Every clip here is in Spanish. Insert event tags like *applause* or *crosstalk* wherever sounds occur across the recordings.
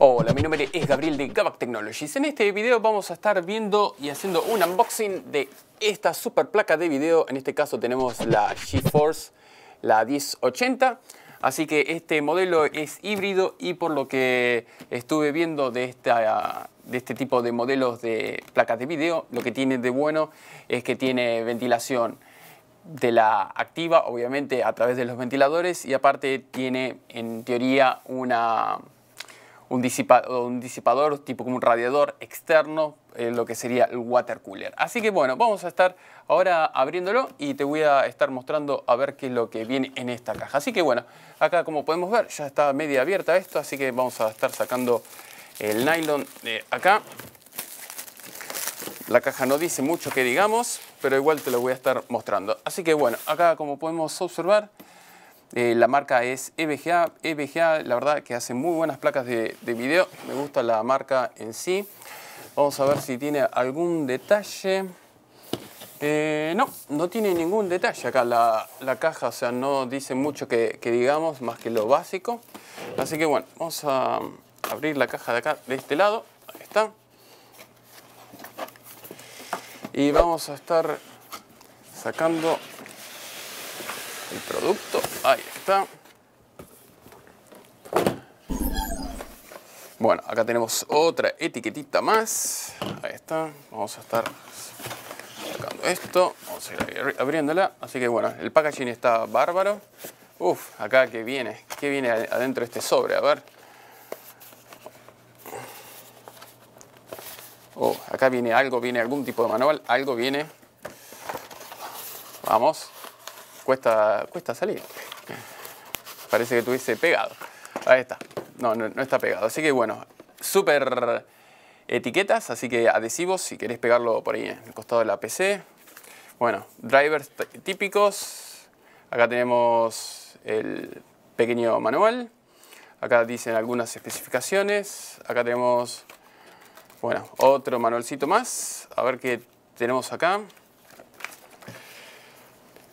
Hola, mi nombre es Gabriel de Gavac Technologies. En este video vamos a estar viendo y haciendo un unboxing de esta super placa de video. En este caso tenemos la GeForce, la 1080. Así que este modelo es híbrido y por lo que estuve viendo de, esta, de este tipo de modelos de placas de video, lo que tiene de bueno es que tiene ventilación de la activa, obviamente a través de los ventiladores y aparte tiene en teoría una un, disipador, un disipador tipo como un radiador externo, eh, lo que sería el water cooler. Así que bueno, vamos a estar ahora abriéndolo y te voy a estar mostrando a ver qué es lo que viene en esta caja. Así que bueno, acá como podemos ver ya está media abierta esto, así que vamos a estar sacando el nylon de acá. La caja no dice mucho que digamos, pero igual te lo voy a estar mostrando. Así que bueno, acá como podemos observar, eh, la marca es EVGA EVGA, la verdad que hace muy buenas placas de, video. Me gusta la marca en sí. Vamos a ver si tiene algún detalle. Eh, no, no tiene ningún detalle acá la, caja. O sea, no dice mucho que, que, digamos, más que lo básico. Así que bueno, vamos a abrir la caja de acá, de este lado. Ahí está. Y vamos a estar sacando el producto. Ahí está. Bueno, acá tenemos otra etiquetita más. Ahí está. Vamos a estar sacando esto. Vamos a ir abriéndola. Así que bueno, el packaging está bárbaro. Uf, acá que viene. ¿Qué viene adentro de este sobre? A ver. Oh, acá viene algo, viene algún tipo de manual, algo viene. Vamos. Cuesta, cuesta salir. Parece que tuviese pegado. Ahí está. No, no, no está pegado. Así que bueno, súper etiquetas, así que adhesivos si querés pegarlo por ahí en el costado de la PC. Bueno, drivers típicos. Acá tenemos el pequeño manual. Acá dicen algunas especificaciones. Acá tenemos, bueno, otro manualcito más. A ver qué tenemos acá.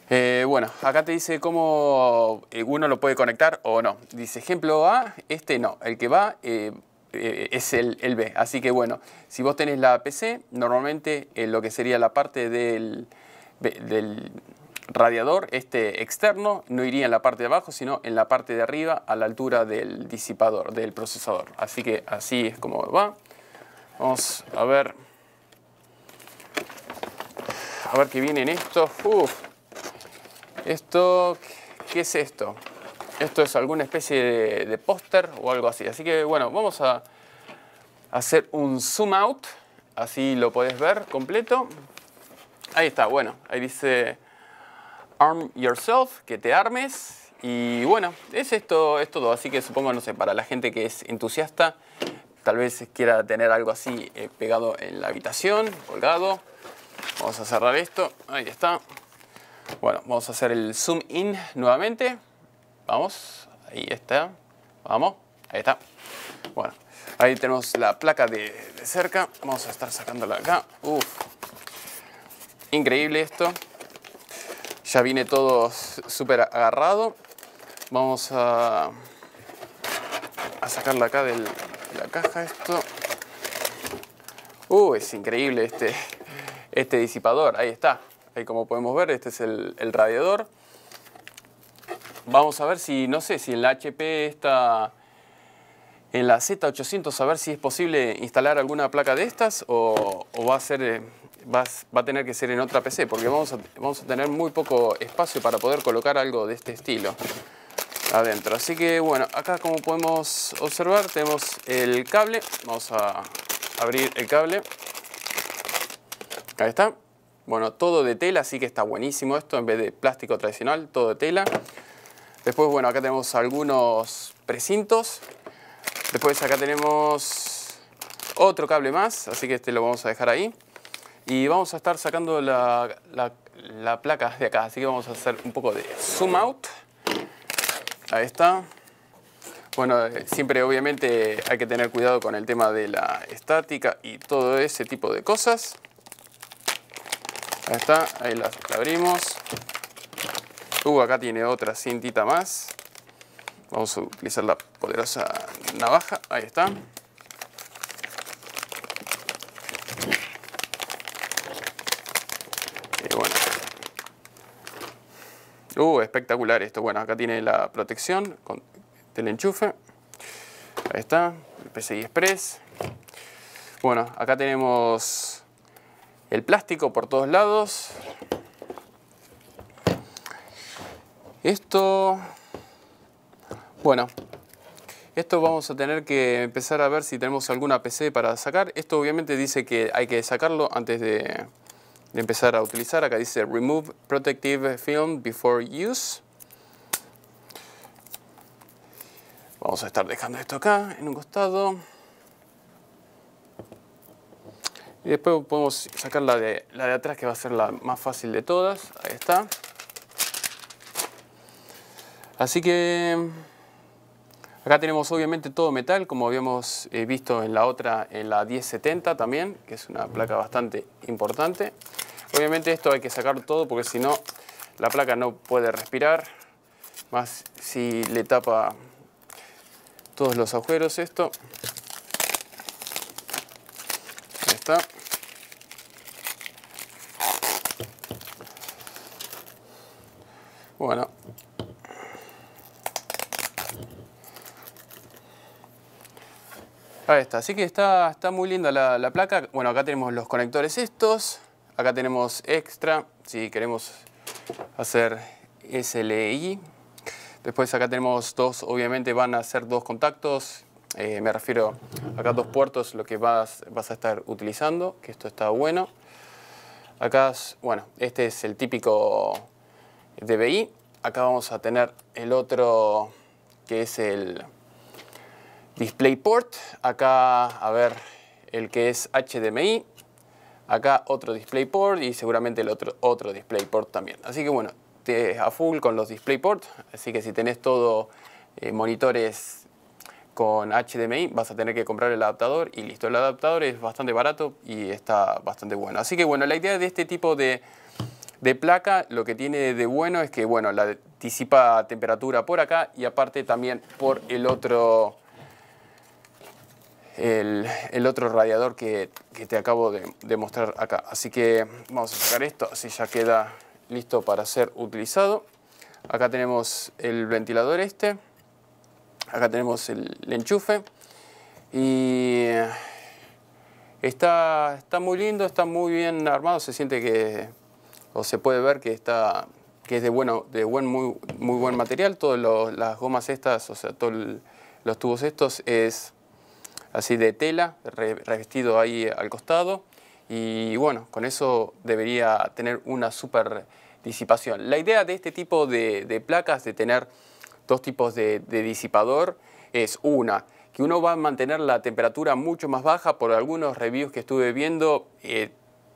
Eh, bueno, acá te dice cómo eh, uno lo puede conectar o no. Dice ejemplo A, este no, el que va eh, es el, B. Así que bueno, si vos tenés la PC, normalmente lo que sería la parte del, radiador, este externo, no iría en la parte de abajo, sino en la parte de arriba, a la altura del disipador, del procesador. Así que así es como va. Vamos a ver. A ver qué vienen estos. esto. Uf. Esto, ¿qué es esto? Esto es alguna especie de, póster o algo así. Así que bueno, vamos a hacer un zoom out. Así lo podés ver completo. Ahí está, bueno, ahí dice arm yourself, que te armes. Y bueno, es esto, es todo. Así que supongo, no sé, para la gente que es entusiasta, tal vez quiera tener algo así eh, pegado en la habitación, colgado. Vamos a cerrar esto. Ahí está. Bueno, vamos a hacer el zoom in nuevamente. Vamos, ahí está. Vamos, ahí está. Bueno, ahí tenemos la placa de, cerca. Vamos a estar sacándola acá. Uf. Increíble esto. Ya viene todo súper agarrado. Vamos a, a sacarla acá de la caja esto. Uh, es increíble este, este disipador. Ahí está. Ahí como podemos ver, este es el, radiador. Vamos a ver si, no sé, si en la HP está en la Z800, a ver si es posible instalar alguna placa de estas o, va, a ser, eh, va, a tener que ser en otra PC, porque vamos vamos a tener muy poco espacio para poder colocar algo de este estilo adentro. Así que bueno, acá como podemos observar tenemos el cable, vamos a abrir el cable, ahí está, bueno, todo de tela, así que está buenísimo esto, en vez de plástico tradicional, todo de tela. Después, bueno, acá tenemos algunos precintos. Después acá tenemos otro cable más, así que este lo vamos a dejar ahí. Y vamos a estar sacando la, placa de acá, así que vamos a hacer un poco de zoom out. Ahí está. Bueno, eh, siempre obviamente hay que tener cuidado con el tema de la estática y todo ese tipo de cosas. Ahí está, ahí la, abrimos. Uh, acá tiene otra cintita más. Vamos a utilizar la poderosa navaja. Ahí está. Y eh, bueno. Uh, espectacular esto. Bueno, acá tiene la protección del enchufe. Ahí está. El PCI Express. Bueno, acá tenemos el plástico por todos lados. Esto, bueno, esto vamos a tener que empezar a ver si tenemos alguna PC para sacar. Esto obviamente dice que hay que sacarlo antes de, de empezar a utilizar. Acá dice Remove Protective Film Before Use. Vamos a estar dejando esto acá en un costado. Y después podemos sacar la de, la de atrás que va a ser la más fácil de todas. Ahí está. Así que acá tenemos obviamente todo metal, como habíamos eh, visto en la otra, en la 1070 también, que es una placa bastante importante. Obviamente esto hay que sacar todo porque si no la placa no puede respirar, más si le tapa todos los agujeros esto. Ahí está. Ahí está, así que está, está muy linda la, placa. Bueno, acá tenemos los conectores estos, acá tenemos extra, si queremos hacer SLI. Después acá tenemos dos, obviamente van a ser dos contactos, eh, me refiero acá dos puertos, lo que vas, vas a estar utilizando, que esto está bueno. Acá, bueno, este es el típico DBI. Acá vamos a tener el otro que es el DisplayPort, acá a ver el que es HDMI, acá otro DisplayPort y seguramente el otro, otro DisplayPort también. Así que bueno, te, a full con los DisplayPort, así que si tenés todo eh, monitores con HDMI vas a tener que comprar el adaptador y listo. El adaptador es bastante barato y está bastante bueno. Así que bueno, la idea de este tipo de, de placa lo que tiene de bueno es que bueno, la disipa temperatura por acá y aparte también por el otro el, otro radiador que, te acabo de, mostrar acá. Así que vamos a sacar esto, así ya queda listo para ser utilizado. Acá tenemos el ventilador este, acá tenemos el, enchufe y está, está muy lindo, está muy bien armado, se siente que, o se puede ver que está que es de, bueno, de buen, muy, muy buen material. Todas las gomas estas, o sea, todos los tubos estos es así de tela, revestido ahí al costado. Y bueno, con eso debería tener una super disipación. La idea de este tipo de, placas, de tener dos tipos de, disipador, es una, que uno va a mantener la temperatura mucho más baja. Por algunos reviews que estuve viendo, eh,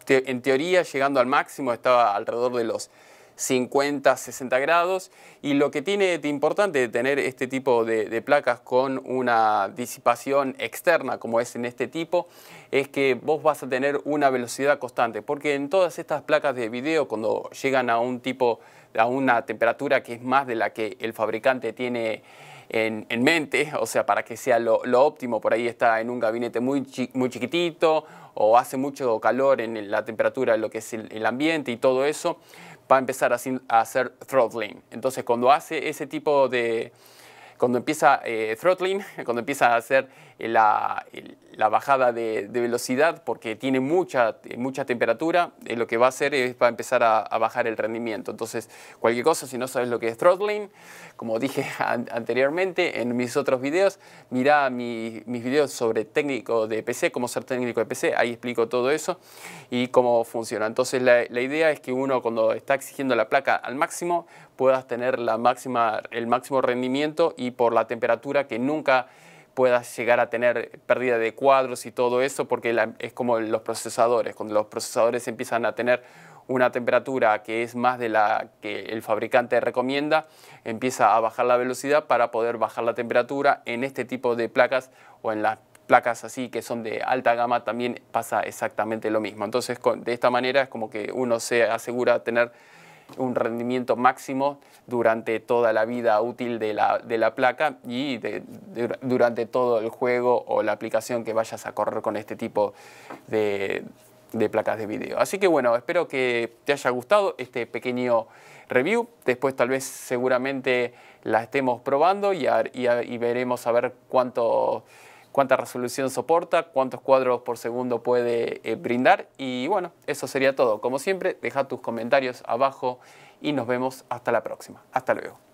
en teoría llegando al máximo estaba alrededor de los 50, 60 grados. Y lo que tiene de importante de tener este tipo de, de, placas con una disipación externa, como es en este tipo, es que vos vas a tener una velocidad constante. Porque en todas estas placas de video, cuando llegan a un tipo, a una temperatura que es más de la que el fabricante tiene en, mente, o sea, para que sea lo, óptimo. Por ahí está en un gabinete muy, muy chiquitito o hace mucho calor en la temperatura, lo que es el, ambiente y todo eso, va a empezar a, hacer throttling. Entonces, cuando hace ese tipo de, cuando empieza eh, throttling, cuando empieza a hacer la, bajada de, velocidad porque tiene mucha, mucha temperatura, eh, lo que va a hacer es va a empezar a, bajar el rendimiento. Entonces, cualquier cosa, si no sabes lo que es throttling, como dije *laughs* anteriormente en mis otros videos, mira mis videos sobre técnico de PC, cómo ser técnico de PC, ahí explico todo eso y cómo funciona. Entonces, la, la idea es que uno cuando está exigiendo la placa al máximo, puedas tener la máxima, el máximo rendimiento y por la temperatura que nunca puedas llegar a tener pérdida de cuadros y todo eso, porque es como los procesadores, cuando los procesadores empiezan a tener una temperatura que es más de la que el fabricante recomienda, empieza a bajar la velocidad para poder bajar la temperatura. En este tipo de placas o en las placas así que son de alta gama también pasa exactamente lo mismo. Entonces, de esta manera es como que uno se asegura tener un rendimiento máximo durante toda la vida útil de la, de la placa y durante todo el juego o la aplicación que vayas a correr con este tipo de, de placas de video. Así que bueno, espero que te haya gustado este pequeño review. Después tal vez seguramente la estemos probando y, y veremos a ver cuánto cuánta resolución soporta, cuántos cuadros por segundo puede eh, brindar. Y bueno, eso sería todo. Como siempre, deja tus comentarios abajo y nos vemos hasta la próxima. Hasta luego.